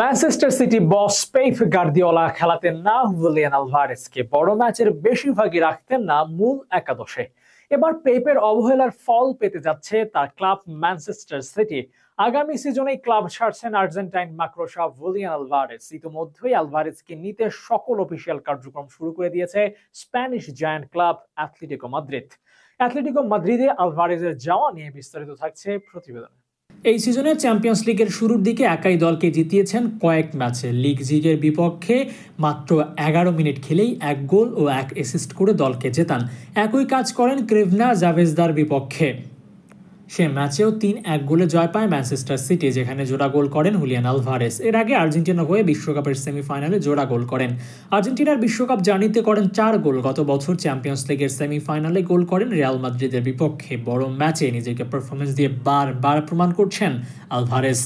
Manchester City boss Pep Guardiola খেলাতেন না Julian আলভারেসকে বড় ম্যাচের বেশিরভাগই রাখতেন না মূল একাদশে এবার পেপের অবহেলার ফল পেতে যাচ্ছে তার ক্লাব ম্যানচেস্টার সিটি আগামী সিজনেই ক্লাব ছাড়ছেন আর্জেন্টাইন মাক্রোসা ভুলিয়ান আলভারেস ইতিমধ্যেই আলভারেসকে নিতে সকল অফিসিয়াল কার্যক্রম শুরু করে দিয়েছে Spanish giant club Atletico Madrid Atletico মাদ্রিদে আলভারেজের যাওয়া নিয়ে বিস্তারিত থাকছে প্রতিবেদনে এই সিজনে চ্যাম্পিয়ন্স লিগের শুরুর দিকে একাই দলকে জিতিয়েছেন কয়েক ম্যাচে লিগ জিগের বিপক্ষে মাত্র এগারো মিনিট খেলেই এক গোল ও এক অ্যাসিস্ট করে দলকে জেতান একই কাজ করেন ক্রেভনা জাভেজদার বিপক্ষে সে ম্যাচেও তিন এক গোলে জয় পায় ম্যানচেস্টার সিটি যেখানে জোড়া গোল করেন হুলিয়ান আলভারেস এর আগে আর্জেন্টিনা হয়ে বিশ্বকাপের সেমিফাইনালে জোড়া গোল করেন আর্জেন্টিনার বিশ্বকাপ জার্নিতে করেন চার গোল গত বছর চ্যাম্পিয়ন্স লিগের সেমিফাইনালে গোল করেন রিয়াল মাদ্রিদের বিপক্ষে বড় ম্যাচে নিজেকে পারফরমেন্স দিয়ে বারবার প্রমাণ করছেন আলভারেস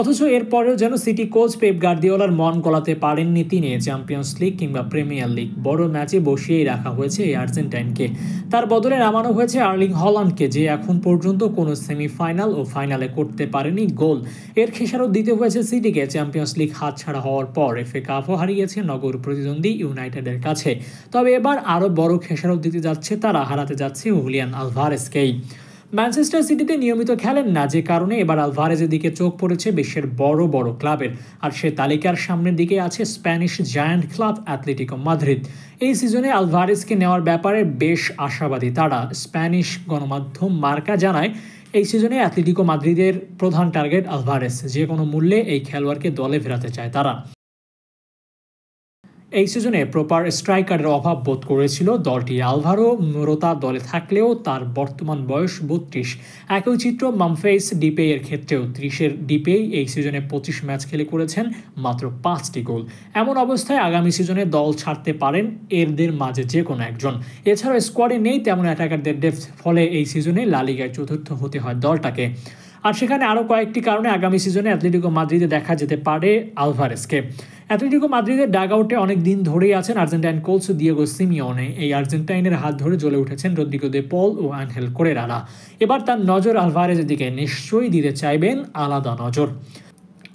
অথচ এরপরেও যেন সিটি কোচ পেপ গার্দিওলার মন গলাতে পারেননি তিনি চ্যাম্পিয়ন্স লিগ কিংবা প্রিমিয়ার লিগ বড় ম্যাচে বসিয়েই রাখা হয়েছে এই আর্জেন্টাইনকে তার বদলে নামানো হয়েছে আর্লিং হল্যান্ডকে যে এখন পর্যন্ত কোনো সেমিফাইনাল ও ফাইনালে করতে পারেনি গোল এর খেসারত দিতে হয়েছে সিটিকে চ্যাম্পিয়ন্স লিগ হাতছাড়া হওয়ার পর এফে কাপও হারিয়েছে নগর প্রতিদ্বন্দ্বী ইউনাইটেডের কাছে তবে এবার আরও বড় খেসারত দিতে যাচ্ছে তারা হারাতে যাচ্ছে উলিয়ান আলভারেসকেই ম্যানচেস্টার সিটিতে নিয়মিত খেলেন না যে কারণে এবার আলভারেজের দিকে চোখ পড়েছে বিশ্বের বড় বড় ক্লাবের আর সে তালিকার সামনের দিকে আছে Spanish giant club Atletico Madrid এই সিজনে আলভারেজকে নেওয়ার ব্যাপারে বেশ আশাবাদী তারা স্প্যানিশ গণমাধ্যম মার্কা জানায় এই সিজনে অ্যাথলেটিকো মাদ্রিদের প্রধান টার্গেট আলভারেস যে কোনো মূল্যে এই খেলোয়াড়কে দলে ফেরাতে চায় তারা এই সিজনে প্রপার স্ট্রাইকারের অভাব বোধ করেছিল দলটি আলভারো মোরতা দলে থাকলেও তার বর্তমান বয়স বত্রিশ একই চিত্র মামফেইস ডিপে এর ক্ষেত্রেও ত্রিশের ডিপে এই সিজনে পঁচিশ ম্যাচ খেলে করেছেন মাত্র পাঁচটি গোল এমন অবস্থায় আগামী সিজনে দল ছাড়তে পারেন এরদের মাঝে যে কোনো একজন এছাড়া স্কোয়াডে নেই তেমন অ্যাটাকারদের ডেপথ ফলে এই সিজনে লালিগায় চতুর্থ হতে হয় দলটাকে আর সেখানে আরও কয়েকটি কারণে আগামী সিজনে অ্যাথলেটিকো মাদ্রিদে দেখা যেতে পারে আলভারেসকে অ্যাথলেটিকো মাদ্রিদের ডাগ আউটে অনেক দিন ধরেই আছেন আর্জেন্টাইন কোচ দিয়েগো সিমিওনে এই আর্জেন্টাইনের হাত ধরে জ্বলে উঠেছেন রদ্রিগো দে পল ও আনহেল কোরেরারা এবার তার নজর আলভারেজের দিকে নিশ্চয়ই দিতে চাইবেন আলাদা নজর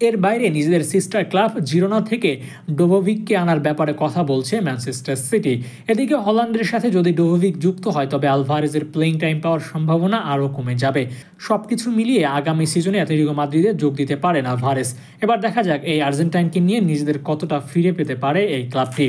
এর বাইরে নিজেদের সিস্টার ক্লাব জিরোনা থেকে ডোভোভিককে আনার ব্যাপারে কথা বলছে ম্যানচেস্টার সিটি এদিকে হল্যান্ডের সাথে যদি ডোভোভিক যুক্ত হয় তবে আলভারেজের প্লেইং টাইম পাওয়ার সম্ভাবনা আরও কমে যাবে সব কিছু মিলিয়ে আগামী সিজনে অ্যাথলেটিকো মাদ্রিদে যোগ দিতে পারেন আলভারেজ এবার দেখা যাক এই আর্জেন্টাইনকে নিয়ে নিজেদের কতটা ফিরে পেতে পারে এই ক্লাবটি